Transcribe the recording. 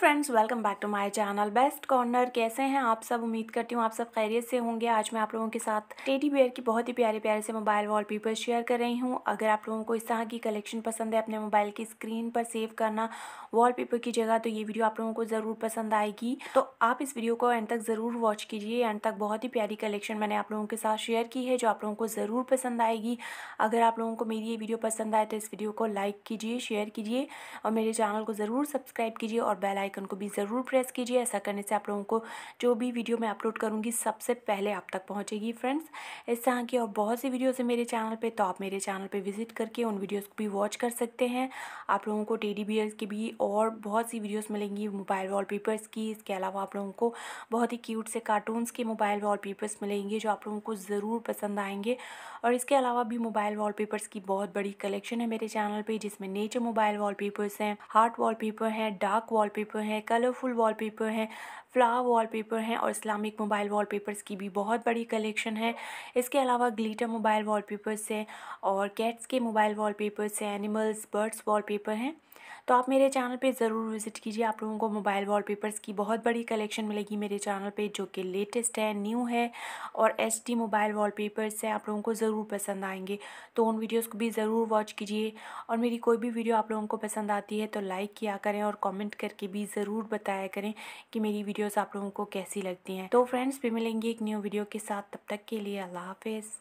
friends welcome back to my channel best corner कैसे हैं आप सब उम्मीद करती हूँ आप सब खैरियत से होंगे आज मैं आप लोगों के साथ टेडी बेयर की बहुत ही प्यारे प्यारे से मोबाइल वॉलपेपर शेयर कर रही हूँ अगर आप लोगों को इस तरह की कलेक्शन पसंद है अपने मोबाइल की स्क्रीन पर सेव करना वॉलपेपर की जगह तो ये वीडियो आप लोगों को ज़रूर पसंद आएगी तो आप इस वीडियो को एंड तक ज़रूर वॉच कीजिए एंड तक बहुत ही प्यारी कलेक्शन मैंने आप लोगों के साथ शेयर की है जो आप लोगों को ज़रूर पसंद आएगी अगर आप लोगों को मेरी ये वीडियो पसंद आए तो इस वीडियो को लाइक कीजिए शेयर कीजिए और मेरे चैनल को ज़रूर सब्सक्राइब कीजिए और बेल आइकन को भी ज़रूर प्रेस कीजिए ऐसा करने से आप लोगों को जो भी वीडियो मैं अपलोड करूँगी सबसे पहले आप तक पहुँचेगी फ्रेंड्स इस तरह की और बहुत सी वीडियोज़ है मेरे चैनल पर तो आप मेरे चैनल पर विजिट करके उन वीडियोज़ को भी वॉच कर सकते हैं आप लोगों को टेडी बियर्स की भी और बहुत सी वीडियोज़ मिलेंगी मोबाइल पेपर्स की इसके अलावा आप लोगों को बहुत ही क्यूट से कार्टून्स के मोबाइल पेपर्स मिलेंगे जो आप लोगों को ज़रूर पसंद आएंगे और इसके अलावा भी मोबाइल वॉलपेपर्स की बहुत बड़ी कलेक्शन है मेरे चैनल पे जिसमें नेचर मोबाइल वॉलपेपर्स हैं हार्ट वॉलपेपर हैं डार्क वॉलपेपर वॉलपेपर हैं कलरफुल वॉलपेपर हैं फ्लावर वॉलपेपर हैं और इस्लामिक मोबाइल वॉलपेपर्स की भी बहुत बड़ी कलेक्शन है इसके अलावा ग्लिटर मोबाइल वॉलपेपर्स हैं और कैट्स के मोबाइल वॉलपेपर्स हैं एनिमल्स बर्ड्स वॉलपेपर हैं तो आप मेरे चैनल पे ज़रूर विज़िट कीजिए आप लोगों को मोबाइल वॉलपेपर्स की बहुत बड़ी कलेक्शन मिलेगी मेरे चैनल पे जो कि लेटेस्ट है न्यू है और एच डी मोबाइल वॉलपेपर्स है आप लोगों को ज़रूर पसंद आएंगे तो उन वीडियोज़ को भी ज़रूर वॉच कीजिए और मेरी कोई भी वीडियो आप लोगों को पसंद आती है तो लाइक किया करें और कॉमेंट करके भी प्लीज़ ज़रूर बताया करें कि मेरी वीडियोस आप लोगों को कैसी लगती हैं तो फ्रेंड्स भी मिलेंगे एक न्यू वीडियो के साथ तब तक के लिए अल्लाह हाफिज़